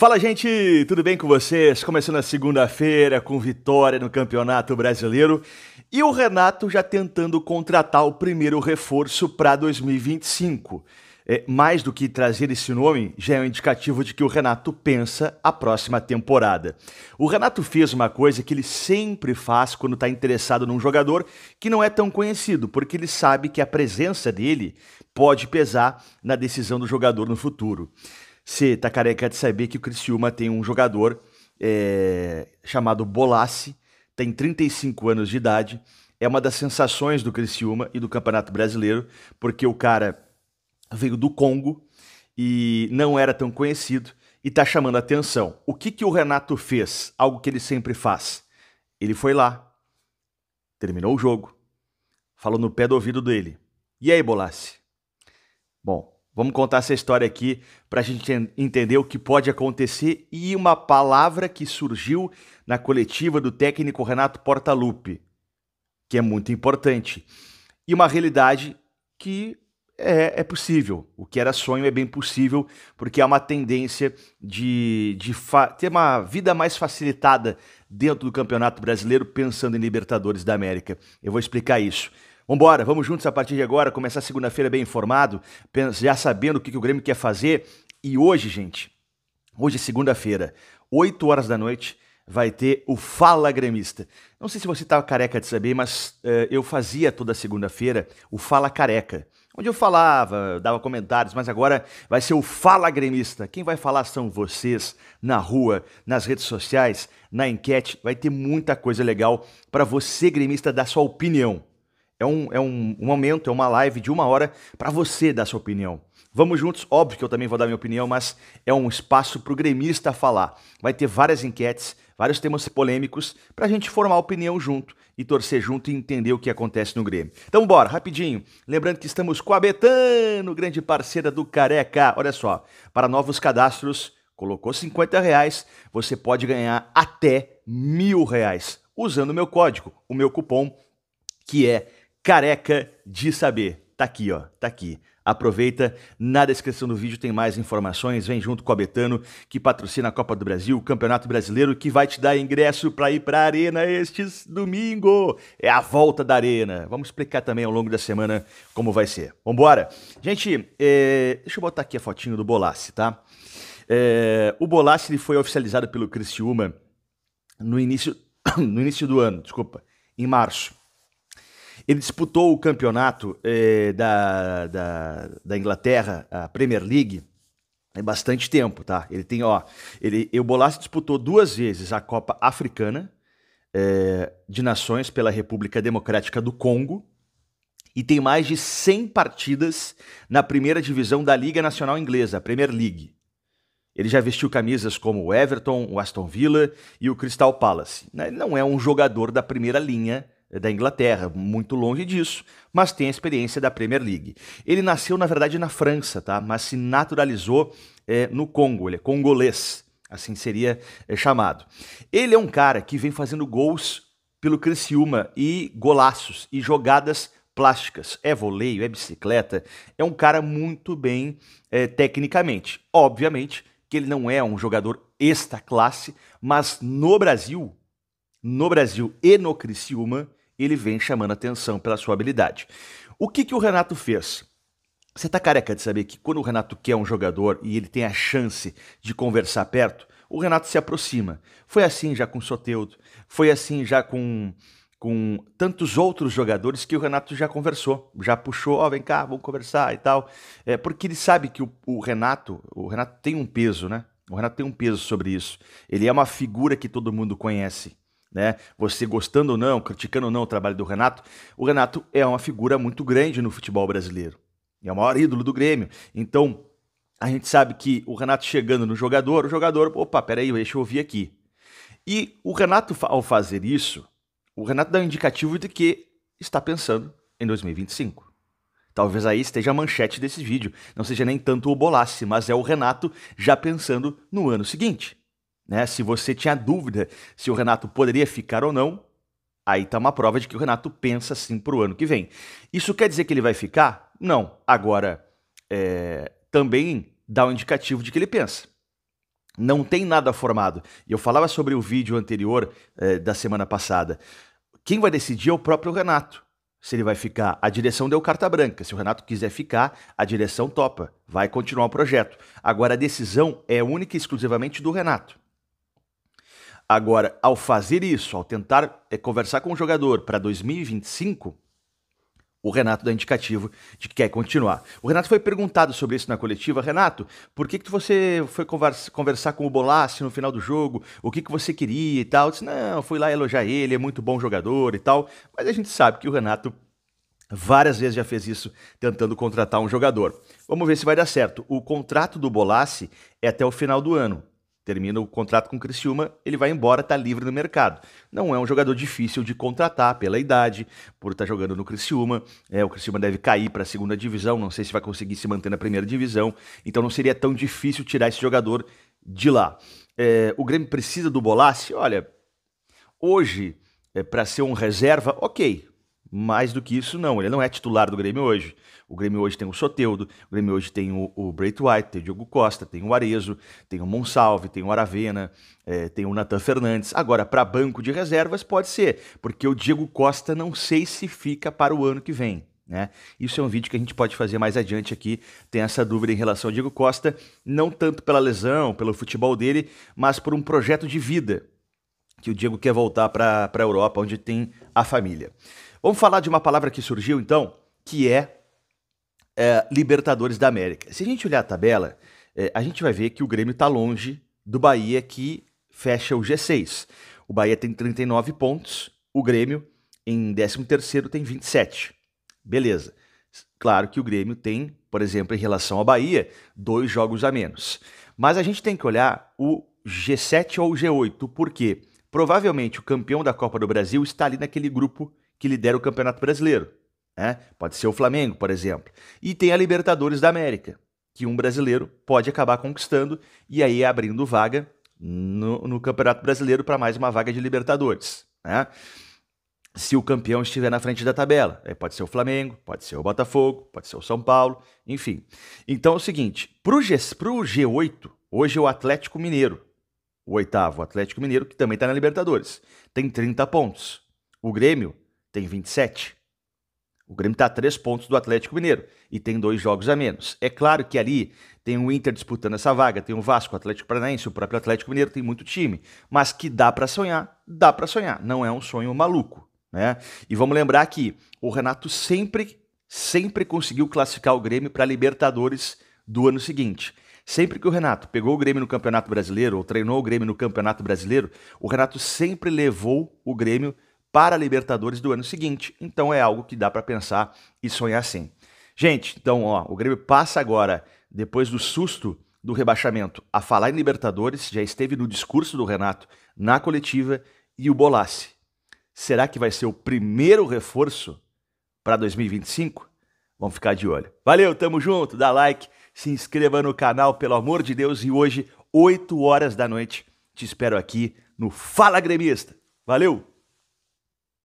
Fala, gente! Tudo bem com vocês? Começando a segunda-feira com vitória no Campeonato Brasileiro e o Renato já tentando contratar o primeiro reforço para 2025. É, mais do que trazer esse nome, já é um indicativo de que o Renato pensa a próxima temporada. O Renato fez uma coisa que ele sempre faz quando está interessado num jogador que não é tão conhecido, porque ele sabe que a presença dele pode pesar na decisão do jogador no futuro. Você tá careca de saber que o Criciúma tem um jogador é, chamado Bolassi, tem 35 anos de idade, é uma das sensações do Criciúma e do Campeonato Brasileiro, porque o cara veio do Congo e não era tão conhecido e tá chamando a atenção. O que que o Renato fez? Algo que ele sempre faz. Ele foi lá, terminou o jogo, falou no pé do ouvido dele. E aí, Bolassi? Bom, Vamos contar essa história aqui para a gente entender o que pode acontecer e uma palavra que surgiu na coletiva do técnico Renato Portaluppi, que é muito importante, e uma realidade que é, é, possível. O que era sonho é bem possível, porque há uma tendência de, de ter uma vida mais facilitada dentro do Campeonato Brasileiro, pensando em Libertadores da América. Eu vou explicar isso. Vambora, vamos juntos a partir de agora, começar segunda-feira bem informado, já sabendo o que, que o Grêmio quer fazer. E hoje, gente, hoje é segunda-feira, 8 horas da noite, vai ter o Fala Gremista. Não sei se você estava tá careca de saber, mas uh, eu fazia toda segunda-feira o Fala Careca onde eu falava, dava comentários, mas agora vai ser o Fala Gremista. Quem vai falar são vocês na rua, nas redes sociais, na enquete. Vai ter muita coisa legal para você, gremista, dar sua opinião. É um, é um, um momento, é uma live de uma hora para você dar sua opinião. Vamos juntos, óbvio que eu também vou dar minha opinião, mas é um espaço para o gremista falar. Vai ter várias enquetes, vários temas polêmicos para a gente formar opinião junto e torcer junto e entender o que acontece no Grêmio. Então bora, rapidinho. Lembrando que estamos com a Betano, grande parceira do Careca. Olha só, para novos cadastros, colocou 50 reais, você pode ganhar até mil reais usando o meu código, o meu cupom, que é careca de saber. Tá aqui, ó, tá aqui. Aproveita, na descrição do vídeo tem mais informações. Vem junto com a Betano, que patrocina a Copa do Brasil, o Campeonato Brasileiro, que vai te dar ingresso para ir para a Arena este domingo. É a volta da Arena. Vamos explicar também ao longo da semana como vai ser. Vambora! Gente, é... deixa eu botar aqui a fotinho do Bolassi, tá? É... O Bolassi ele foi oficializado pelo Cristiúma no início, no início do ano, desculpa, em março. Ele disputou o campeonato eh, da, da, da Inglaterra, a Premier League, é bastante tempo, tá? Ele tem, ó, ele, o Bolasie disputou duas vezes a Copa Africana é, de Nações pela República Democrática do Congo e tem mais de 100 partidas na primeira divisão da Liga Nacional Inglesa, a Premier League. Ele já vestiu camisas como o Everton, o Aston Villa e o Crystal Palace. Né? Ele não é um jogador da primeira linha da Inglaterra, muito longe disso, mas tem a experiência da Premier League. Ele nasceu, na verdade, na França, tá? mas se naturalizou é, no Congo, ele é congolês, assim seria é, chamado. Ele é um cara que vem fazendo gols pelo Criciúma e golaços e jogadas plásticas. É voleio, é bicicleta, é um cara muito bem é, tecnicamente. Obviamente que ele não é um jogador esta classe, mas no Brasil, no Brasil e no Criciúma, ele vem chamando atenção pela sua habilidade. O que, que o Renato fez? Você está careca de saber que quando o Renato quer um jogador e ele tem a chance de conversar perto, o Renato se aproxima. Foi assim já com o Soteudo, foi assim já com, com tantos outros jogadores que o Renato já conversou, já puxou, ó, oh, vem cá, vamos conversar e tal. É, porque ele sabe que o, o Renato, o Renato tem um peso, né? O Renato tem um peso sobre isso. Ele é uma figura que todo mundo conhece né? Você gostando ou não, criticando ou não o trabalho do Renato, o Renato é uma figura muito grande no futebol brasileiro. É o maior ídolo do Grêmio. Então, a gente sabe que o Renato chegando no jogador, o jogador, opa, peraí, deixa eu ouvir aqui. E o Renato, ao fazer isso, o Renato dá um indicativo de que está pensando em 2025. Talvez aí esteja a manchete desse vídeo. Não seja nem tanto o Bolasse, mas é o Renato já pensando no ano seguinte. Né? Se você tinha dúvida se o Renato poderia ficar ou não, aí está uma prova de que o Renato pensa sim para o ano que vem. Isso quer dizer que ele vai ficar? Não. Agora, é, também dá um indicativo de que ele pensa. Não tem nada formado. Eu falava sobre o vídeo anterior é, da semana passada. Quem vai decidir é o próprio Renato. Se ele vai ficar, a direção deu carta branca. Se o Renato quiser ficar, a direção topa, vai continuar o projeto. Agora a decisão é única e exclusivamente do Renato. Agora, ao fazer isso, ao tentar é, conversar com o jogador para 2025, o Renato dá indicativo de que quer continuar. O Renato foi perguntado sobre isso na coletiva. Renato, por que, que você foi conversar com o Bolassi no final do jogo? O que, que você queria e tal? Eu disse, não, fui lá elogiar ele, é muito bom jogador e tal. Mas a gente sabe que o Renato várias vezes já fez isso tentando contratar um jogador. Vamos ver se vai dar certo. O contrato do Bolassi é até o final do ano termina o contrato com o Criciúma, ele vai embora, está livre no mercado. Não é um jogador difícil de contratar pela idade, por estar tá jogando no Criciúma. É, o Criciúma deve cair para a segunda divisão, não sei se vai conseguir se manter na primeira divisão, então não seria tão difícil tirar esse jogador de lá. É, o Grêmio precisa do Bolassi? Olha, hoje, é, para ser um reserva, ok, mais do que isso, não. Ele não é titular do Grêmio hoje. O Grêmio hoje tem o Soteudo, o Grêmio hoje tem o, o White, tem o Diogo Costa, tem o Arezo, tem o Monsalve, tem o Aravena, é, tem o Natan Fernandes. Agora, para banco de reservas, pode ser, porque o Diego Costa não sei se fica para o ano que vem. Né? Isso é um vídeo que a gente pode fazer mais adiante aqui. Tem essa dúvida em relação ao Diego Costa, não tanto pela lesão, pelo futebol dele, mas por um projeto de vida que o Diego quer voltar para a Europa, onde tem a família. Vamos falar de uma palavra que surgiu então, que é, é Libertadores da América. Se a gente olhar a tabela, é, a gente vai ver que o Grêmio está longe do Bahia que fecha o G6. O Bahia tem 39 pontos, o Grêmio em 13º tem 27. Beleza. Claro que o Grêmio tem, por exemplo, em relação ao Bahia, dois jogos a menos. Mas a gente tem que olhar o G7 ou o G8, porque provavelmente o campeão da Copa do Brasil está ali naquele grupo que lidera o Campeonato Brasileiro. Né? Pode ser o Flamengo, por exemplo. E tem a Libertadores da América, que um brasileiro pode acabar conquistando e aí abrindo vaga no, no Campeonato Brasileiro para mais uma vaga de Libertadores. Né? Se o campeão estiver na frente da tabela, pode ser o Flamengo, pode ser o Botafogo, pode ser o São Paulo, enfim. Então é o seguinte: para o G8, hoje é o Atlético Mineiro, o oitavo, o Atlético Mineiro, que também está na Libertadores, tem 30 pontos. O Grêmio tem 27. O Grêmio está a três pontos do Atlético Mineiro e tem dois jogos a menos. É claro que ali tem o Inter disputando essa vaga, tem o Vasco, o Atlético Paranaense, o próprio Atlético Mineiro tem muito time, mas que dá para sonhar, dá para sonhar. Não é um sonho maluco, né? E vamos lembrar que o Renato sempre, sempre conseguiu classificar o Grêmio para Libertadores do ano seguinte. Sempre que o Renato pegou o Grêmio no Campeonato Brasileiro ou treinou o Grêmio no Campeonato Brasileiro, o Renato sempre levou o Grêmio para a Libertadores do ano seguinte. Então é algo que dá para pensar e sonhar sim. Gente, então ó, o Grêmio passa agora, depois do susto do rebaixamento, a falar em Libertadores, já esteve no discurso do Renato na coletiva e o Bolasse. Será que vai ser o primeiro reforço para 2025? Vamos ficar de olho. Valeu, tamo junto, dá like, se inscreva no canal, pelo amor de Deus, e hoje, 8 horas da noite, te espero aqui no Fala Gremista. Valeu!